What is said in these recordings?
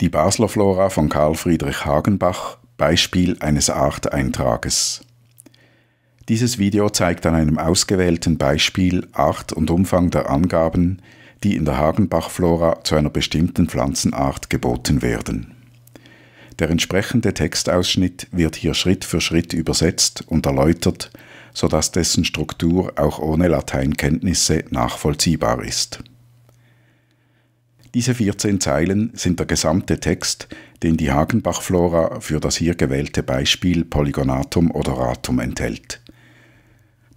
Die Basler Flora von Karl Friedrich Hagenbach, Beispiel eines Arteintrages. Dieses Video zeigt an einem ausgewählten Beispiel Art und Umfang der Angaben, die in der Hagenbach-Flora zu einer bestimmten Pflanzenart geboten werden. Der entsprechende Textausschnitt wird hier Schritt für Schritt übersetzt und erläutert, sodass dessen Struktur auch ohne Lateinkenntnisse nachvollziehbar ist. Diese 14 Zeilen sind der gesamte Text, den die Hagenbach-Flora für das hier gewählte Beispiel Polygonatum odoratum enthält.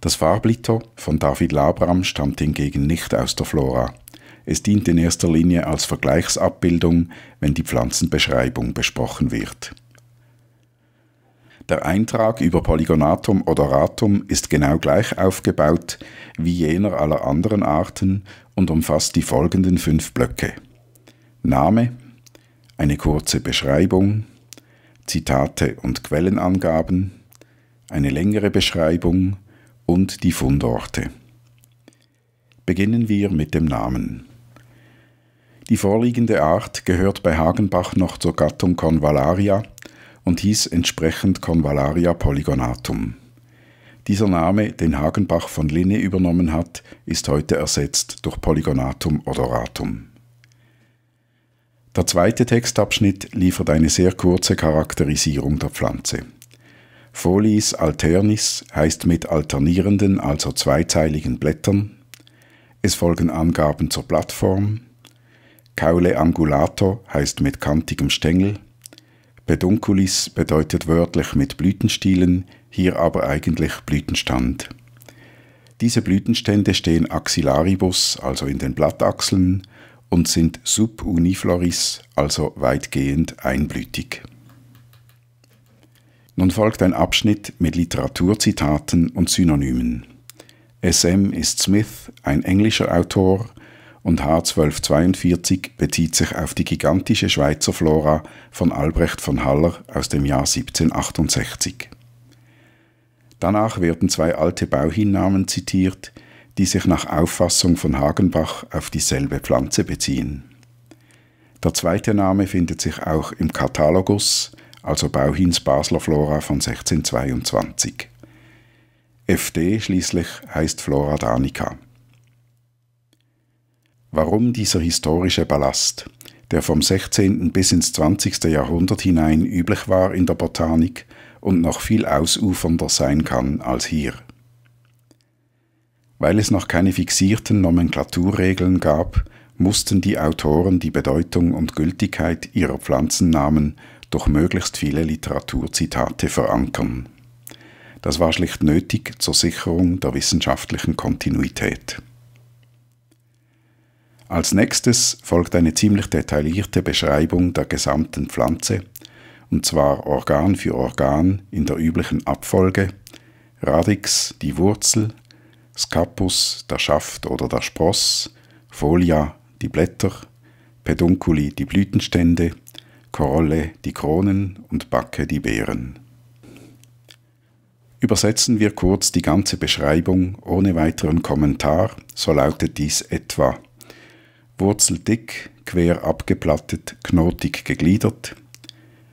Das Farblitter von David Labram stammt hingegen nicht aus der Flora. Es dient in erster Linie als Vergleichsabbildung, wenn die Pflanzenbeschreibung besprochen wird. Der Eintrag über Polygonatum odoratum ist genau gleich aufgebaut wie jener aller anderen Arten und umfasst die folgenden fünf Blöcke. Name, eine kurze Beschreibung, Zitate und Quellenangaben, eine längere Beschreibung und die Fundorte. Beginnen wir mit dem Namen. Die vorliegende Art gehört bei Hagenbach noch zur Gattung Convallaria und hieß entsprechend Convallaria polygonatum. Dieser Name, den Hagenbach von Linne übernommen hat, ist heute ersetzt durch Polygonatum odoratum. Der zweite Textabschnitt liefert eine sehr kurze Charakterisierung der Pflanze. Folis alternis heißt mit alternierenden, also zweizeiligen Blättern. Es folgen Angaben zur Plattform. Caule angulato heißt mit kantigem Stängel. Pedunculis bedeutet wörtlich mit Blütenstielen, hier aber eigentlich Blütenstand. Diese Blütenstände stehen axillaribus, also in den Blattachseln, und sind subunifloris, also weitgehend einblütig. Nun folgt ein Abschnitt mit Literaturzitaten und Synonymen. SM ist Smith, ein englischer Autor, und H1242 bezieht sich auf die gigantische Schweizer Flora von Albrecht von Haller aus dem Jahr 1768. Danach werden zwei alte Bauhinnamen zitiert, die sich nach Auffassung von Hagenbach auf dieselbe Pflanze beziehen. Der zweite Name findet sich auch im Katalogus, also Bauhins Basler Flora von 1622. FD schließlich heißt Flora Danica. Warum dieser historische Ballast, der vom 16. bis ins 20. Jahrhundert hinein üblich war in der Botanik und noch viel ausufernder sein kann als hier? Weil es noch keine fixierten Nomenklaturregeln gab, mussten die Autoren die Bedeutung und Gültigkeit ihrer Pflanzennamen durch möglichst viele Literaturzitate verankern. Das war schlicht nötig zur Sicherung der wissenschaftlichen Kontinuität. Als nächstes folgt eine ziemlich detaillierte Beschreibung der gesamten Pflanze, und zwar Organ für Organ in der üblichen Abfolge, Radix die Wurzel, Scapus, der Schaft oder der Spross, Folia, die Blätter, Pedunculi, die Blütenstände, Korolle, die Kronen und Backe, die Beeren. Übersetzen wir kurz die ganze Beschreibung ohne weiteren Kommentar, so lautet dies etwa Wurzeldick, quer abgeplattet, knotig gegliedert,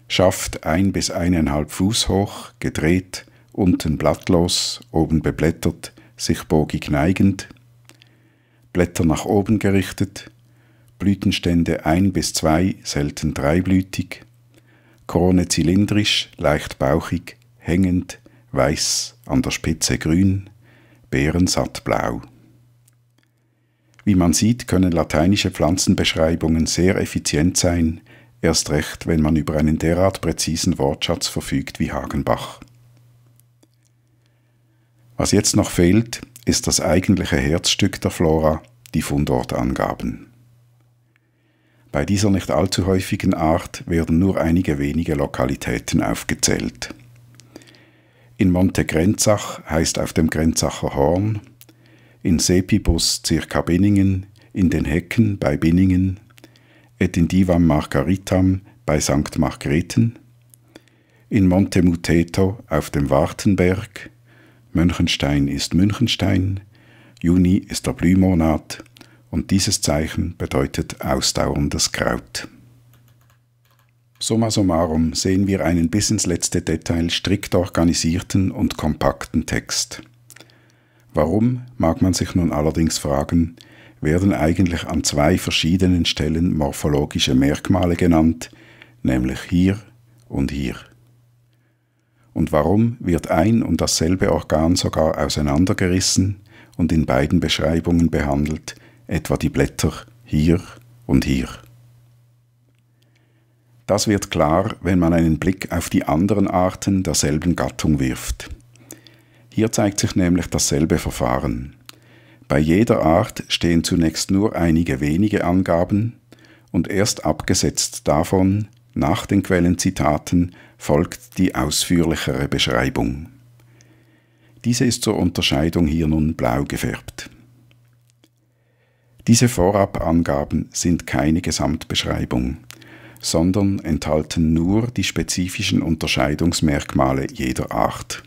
Schaft ein bis eineinhalb Fuß hoch, gedreht, unten blattlos, oben beblättert, sich bogig neigend, Blätter nach oben gerichtet, Blütenstände ein bis zwei, selten dreiblütig, Krone zylindrisch, leicht bauchig, hängend, weiß, an der Spitze grün, Beeren satt blau. Wie man sieht, können lateinische Pflanzenbeschreibungen sehr effizient sein, erst recht, wenn man über einen derart präzisen Wortschatz verfügt wie Hagenbach. Was jetzt noch fehlt, ist das eigentliche Herzstück der Flora, die Fundortangaben. Bei dieser nicht allzu häufigen Art werden nur einige wenige Lokalitäten aufgezählt. In Monte Grenzach heißt auf dem Grenzacher Horn, in Sepibus circa Binningen, in den Hecken bei Binningen, et in Divam Margaritam bei St. Margreten, in Monte Muteto auf dem Wartenberg, Münchenstein ist Münchenstein, Juni ist der Blühmonat und dieses Zeichen bedeutet ausdauerndes Kraut. Summa summarum sehen wir einen bis ins letzte Detail strikt organisierten und kompakten Text. Warum, mag man sich nun allerdings fragen, werden eigentlich an zwei verschiedenen Stellen morphologische Merkmale genannt, nämlich hier und hier. Und warum wird ein und dasselbe Organ sogar auseinandergerissen und in beiden Beschreibungen behandelt, etwa die Blätter hier und hier? Das wird klar, wenn man einen Blick auf die anderen Arten derselben Gattung wirft. Hier zeigt sich nämlich dasselbe Verfahren. Bei jeder Art stehen zunächst nur einige wenige Angaben und erst abgesetzt davon nach den Quellenzitaten folgt die ausführlichere Beschreibung. Diese ist zur Unterscheidung hier nun blau gefärbt. Diese Vorabangaben sind keine Gesamtbeschreibung, sondern enthalten nur die spezifischen Unterscheidungsmerkmale jeder Art.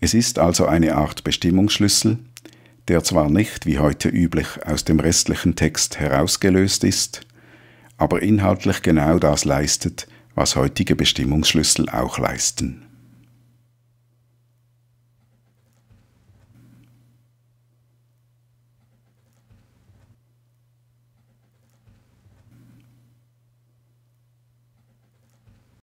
Es ist also eine Art Bestimmungsschlüssel, der zwar nicht wie heute üblich aus dem restlichen Text herausgelöst ist, aber inhaltlich genau das leistet, was heutige Bestimmungsschlüssel auch leisten.